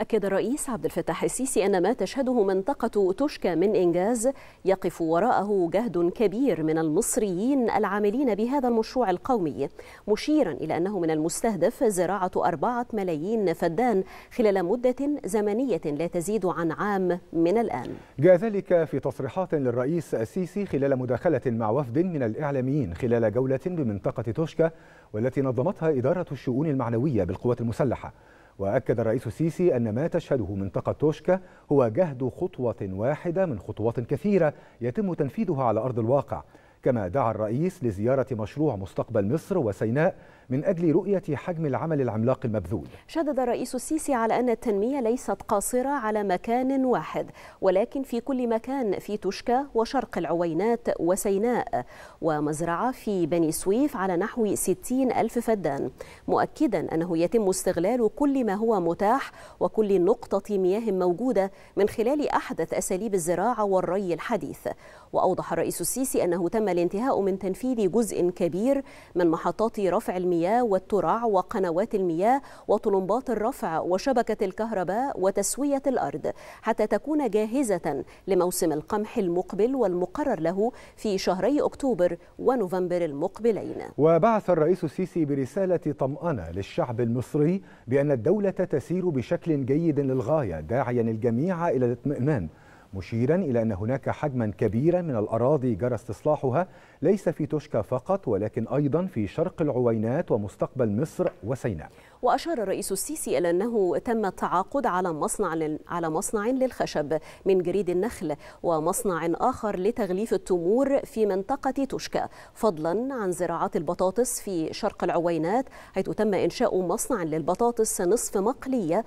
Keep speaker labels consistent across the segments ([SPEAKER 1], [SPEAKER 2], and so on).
[SPEAKER 1] أكد الرئيس عبد الفتاح السيسي أن ما تشهده منطقة توشكا من إنجاز يقف وراءه جهد كبير من المصريين العاملين بهذا المشروع القومي مشيرا إلى أنه من المستهدف زراعة أربعة ملايين فدان خلال مدة زمنية لا تزيد عن عام من الآن
[SPEAKER 2] جاء ذلك في تصريحات للرئيس السيسي خلال مداخلة مع وفد من الإعلاميين خلال جولة بمنطقة توشكا والتي نظمتها إدارة الشؤون المعنوية بالقوات المسلحة وأكد الرئيس السيسي أن ما تشهده منطقة توشكا هو جهد خطوة واحدة من خطوات كثيرة يتم تنفيذها على أرض الواقع كما دعا الرئيس لزيارة مشروع مستقبل مصر وسيناء من أجل رؤية حجم العمل العملاق المبذول
[SPEAKER 1] شدد الرئيس السيسي على أن التنمية ليست قاصرة على مكان واحد ولكن في كل مكان في تشكى وشرق العوينات وسيناء ومزرعة في بني سويف على نحو 60 ألف فدان مؤكدا أنه يتم استغلال كل ما هو متاح وكل نقطة مياه موجودة من خلال أحدث أساليب الزراعة والري الحديث وأوضح الرئيس السيسي أنه تم الانتهاء من تنفيذ جزء كبير من محطات رفع المياه والترع وقنوات المياه وطلمبات الرفع وشبكة الكهرباء وتسوية الأرض حتى تكون جاهزة لموسم القمح المقبل والمقرر له في شهري أكتوبر ونوفمبر المقبلين
[SPEAKER 2] وبعث الرئيس السيسي برسالة طمأنة للشعب المصري بأن الدولة تسير بشكل جيد للغاية داعيا الجميع إلى الاطمئنان مشيرا إلى أن هناك حجما كبيرا من الأراضي جرى استصلاحها ليس في توشكا فقط ولكن أيضا في شرق العوينات ومستقبل مصر وسيناء
[SPEAKER 1] وأشار الرئيس السيسي إلى أنه تم التعاقد على مصنع على مصنع للخشب من جريد النخل ومصنع آخر لتغليف التمور في منطقة توشكا فضلا عن زراعة البطاطس في شرق العوينات حيث تم إنشاء مصنع للبطاطس نصف مقلية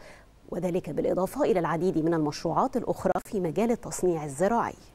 [SPEAKER 1] وذلك بالإضافة إلى العديد من المشروعات الأخرى في مجال التصنيع الزراعي